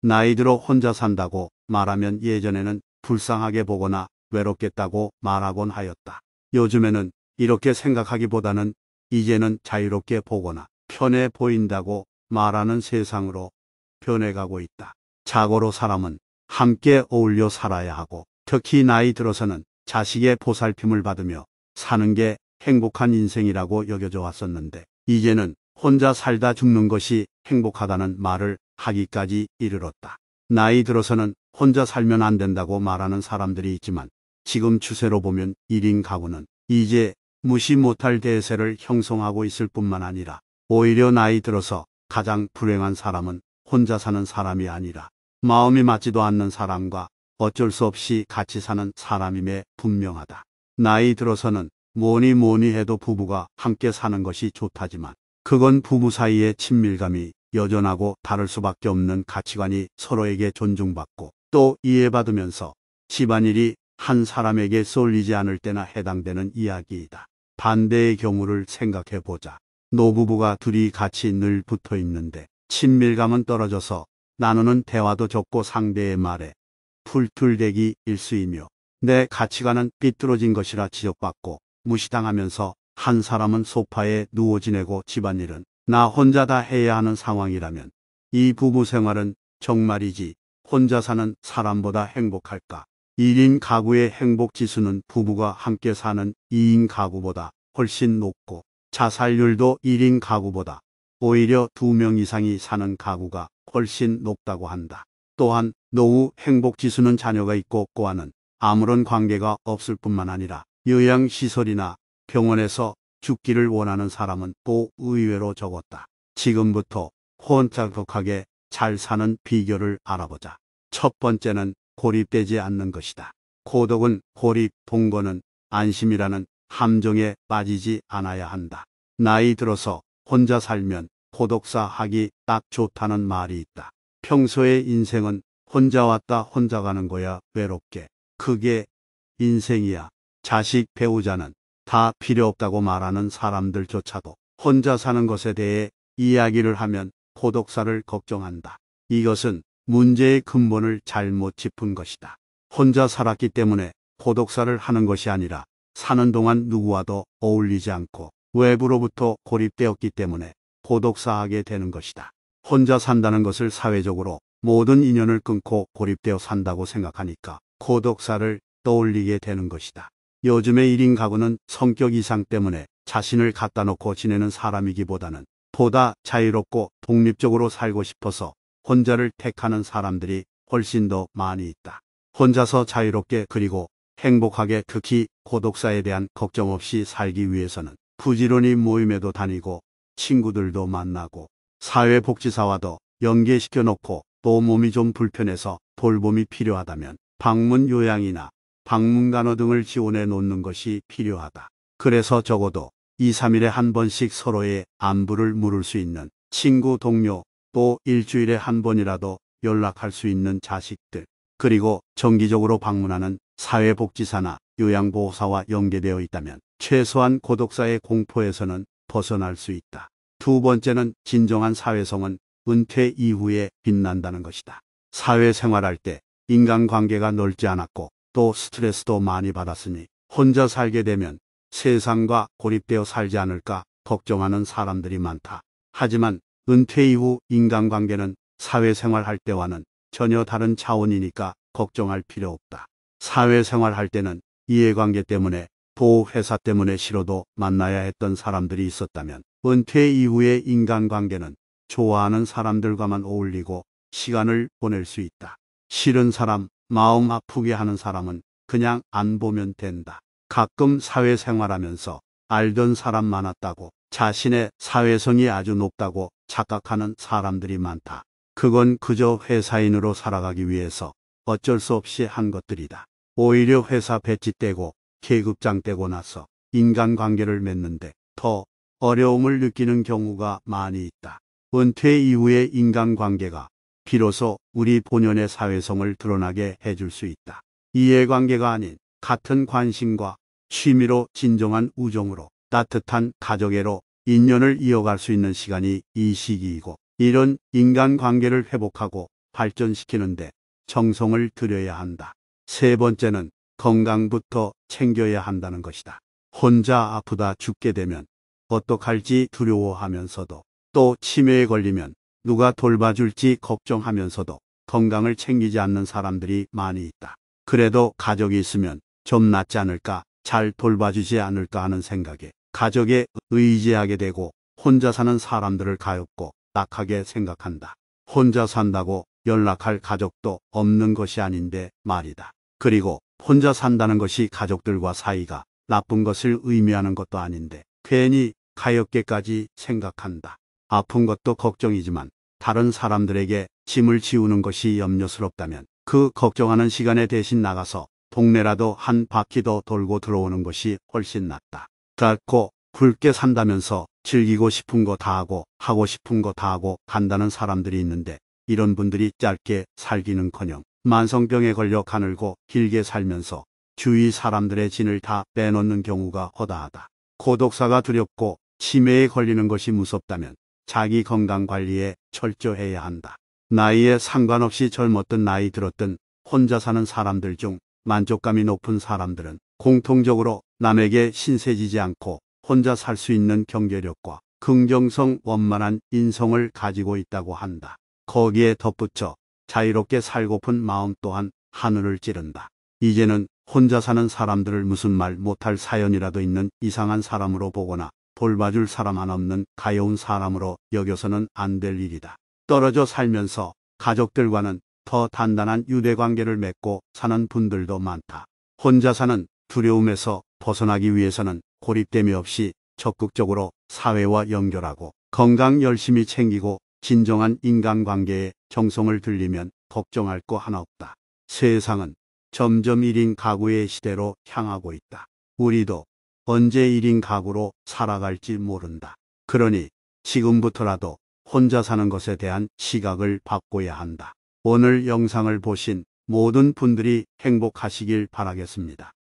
나이 들어 혼자 산다고 말하면 예전에는 불쌍하게 보거나 외롭겠다고 말하곤 하였다. 요즘에는 이렇게 생각하기보다는 이제는 자유롭게 보거나 편해 보인다고 말하는 세상으로 변해가고 있다. 자고로 사람은 함께 어울려 살아야 하고 특히 나이 들어서는 자식의 보살핌을 받으며 사는 게 행복한 인생이라고 여겨져 왔었는데 이제는 혼자 살다 죽는 것이 행복하다는 말을 하기까지 이르렀다. 나이 들어서는 혼자 살면 안 된다고 말하는 사람들이 있지만 지금 추세로 보면 1인 가구는 이제 무시 못할 대세를 형성하고 있을 뿐만 아니라 오히려 나이 들어서 가장 불행한 사람은 혼자 사는 사람이 아니라 마음이 맞지도 않는 사람과 어쩔 수 없이 같이 사는 사람임에 분명하다. 나이 들어서는 뭐니 뭐니 해도 부부가 함께 사는 것이 좋다지만 그건 부부 사이의 친밀감이 여전하고 다를 수밖에 없는 가치관이 서로에게 존중받고 또 이해받으면서 집안일이 한 사람에게 쏠리지 않을 때나 해당되는 이야기이다. 반대의 경우를 생각해보자. 노부부가 둘이 같이 늘 붙어 있는데 친밀감은 떨어져서 나누는 대화도 적고 상대의 말에 풀툴대기 일수이며 내 가치관은 삐뚤어진 것이라 지적받고 무시당하면서 한 사람은 소파에 누워 지내고 집안일은 나 혼자 다 해야 하는 상황이라면 이 부부 생활은 정말이지 혼자 사는 사람보다 행복할까? 1인 가구의 행복 지수는 부부가 함께 사는 2인 가구보다 훨씬 높고 자살률도 1인 가구보다 오히려 2명 이상이 사는 가구가 훨씬 높다고 한다. 또한 노후 행복 지수는 자녀가 있고 없고와는 아무런 관계가 없을 뿐만 아니라 요양시설이나 병원에서 죽기를 원하는 사람은 또 의외로 적었다. 지금부터 혼자독하게잘 사는 비결을 알아보자. 첫 번째는 고립되지 않는 것이다. 고독은 고립, 동거는 안심이라는 함정에 빠지지 않아야 한다. 나이 들어서 혼자 살면 고독사 하기 딱 좋다는 말이 있다. 평소에 인생은 혼자 왔다 혼자 가는 거야 외롭게. 그게 인생이야. 자식 배우자는 다 필요 없다고 말하는 사람들조차도 혼자 사는 것에 대해 이야기를 하면 고독사를 걱정한다. 이것은 문제의 근본을 잘못 짚은 것이다. 혼자 살았기 때문에 고독사를 하는 것이 아니라 사는 동안 누구와도 어울리지 않고 외부로부터 고립되었기 때문에 고독사하게 되는 것이다. 혼자 산다는 것을 사회적으로 모든 인연을 끊고 고립되어 산다고 생각하니까 고독사를 떠올리게 되는 것이다. 요즘의 1인 가구는 성격 이상 때문에 자신을 갖다 놓고 지내는 사람이기보다는 보다 자유롭고 독립적으로 살고 싶어서 혼자를 택하는 사람들이 훨씬 더 많이 있다. 혼자서 자유롭게 그리고 행복하게 특히 고독사에 대한 걱정 없이 살기 위해서는 부지런히 모임에도 다니고 친구들도 만나고 사회복지사와도 연계시켜 놓고 또 몸이 좀 불편해서 돌봄이 필요하다면 방문 요양이나 방문 간호 등을 지원해 놓는 것이 필요하다. 그래서 적어도 2, 3일에 한 번씩 서로의 안부를 물을 수 있는 친구, 동료, 또 일주일에 한 번이라도 연락할 수 있는 자식들, 그리고 정기적으로 방문하는 사회복지사나 요양보호사와 연계되어 있다면 최소한 고독사의 공포에서는 벗어날 수 있다. 두 번째는 진정한 사회성은 은퇴 이후에 빛난다는 것이다. 사회생활할 때 인간관계가 넓지 않았고 또 스트레스도 많이 받았으니 혼자 살게 되면 세상과 고립되어 살지 않을까 걱정하는 사람들이 많다. 하지만 은퇴 이후 인간관계는 사회생활할 때와는 전혀 다른 차원이니까 걱정할 필요 없다. 사회생활할 때는 이해관계 때문에 보호회사 때문에 싫어도 만나야 했던 사람들이 있었다면 은퇴 이후의 인간관계는 좋아하는 사람들과만 어울리고 시간을 보낼 수 있다. 싫은 사람, 마음 아프게 하는 사람은 그냥 안 보면 된다. 가끔 사회생활하면서 알던 사람 많았다고 자신의 사회성이 아주 높다고 착각하는 사람들이 많다. 그건 그저 회사인으로 살아가기 위해서 어쩔 수 없이 한 것들이다. 오히려 회사 배치 떼고 계급장 떼고 나서 인간관계를 맺는데 더 어려움을 느끼는 경우가 많이 있다. 은퇴 이후의 인간관계가 비로소 우리 본연의 사회성을 드러나게 해줄 수 있다. 이해관계가 아닌 같은 관심과 취미로 진정한 우정으로 따뜻한 가족애로 인연을 이어갈 수 있는 시간이 이 시기이고 이런 인간관계를 회복하고 발전시키는데 정성을 들여야 한다. 세 번째는 건강부터 챙겨야 한다는 것이다. 혼자 아프다 죽게 되면 어떡할지 두려워하면서도 또 치매에 걸리면 누가 돌봐줄지 걱정하면서도 건강을 챙기지 않는 사람들이 많이 있다. 그래도 가족이 있으면 좀 낫지 않을까, 잘 돌봐주지 않을까 하는 생각에 가족에 의지하게 되고 혼자 사는 사람들을 가엾고 낙하게 생각한다. 혼자 산다고 연락할 가족도 없는 것이 아닌데 말이다. 그리고 혼자 산다는 것이 가족들과 사이가 나쁜 것을 의미하는 것도 아닌데 괜히 가엾게까지 생각한다. 아픈 것도 걱정이지만 다른 사람들에게 짐을 지우는 것이 염려스럽다면 그 걱정하는 시간에 대신 나가서 동네라도 한 바퀴 더 돌고 들어오는 것이 훨씬 낫다. 짧고 굵게 산다면서 즐기고 싶은 거 다 하고 하고 싶은 거 다 하고 간다는 사람들이 있는데 이런 분들이 짧게 살기는커녕 만성병에 걸려 가늘고 길게 살면서 주위 사람들의 진을 다 빼놓는 경우가 허다하다. 고독사가 두렵고 치매에 걸리는 것이 무섭다면 자기 건강 관리에 철저해야 한다. 나이에 상관없이 젊었든 나이 들었든 혼자 사는 사람들 중 만족감이 높은 사람들은 공통적으로 남에게 신세지지 않고 혼자 살 수 있는 경제력과 긍정성 원만한 인성을 가지고 있다고 한다. 거기에 덧붙여 자유롭게 살고픈 마음 또한 하늘을 찌른다. 이제는 혼자 사는 사람들을 무슨 말 못할 사연이라도 있는 이상한 사람으로 보거나 돌봐줄 사람 하 없는 가여운 사람으로 여겨서는 안 될 일이다. 떨어져 살면서 가족들과는 더 단단한 유대 관계를 맺고 사는 분들도 많다. 혼자 사는 두려움에서 벗어나기 위해서는 고립됨이 없이 적극적으로 사회와 연결하고 건강 열심히 챙기고 진정한 인간관계에 정성을 들리면 걱정할 거 하나 없다. 세상은 점점 1인 가구의 시대로 향하고 있다. 우리도 언제 1인 가구로 살아갈지 모른다. 그러니 지금부터라도 혼자 사는 것에 대한 시각을 바꿔야 한다. 오늘 영상을 보신 모든 분들이 행복하시길 바라겠습니다.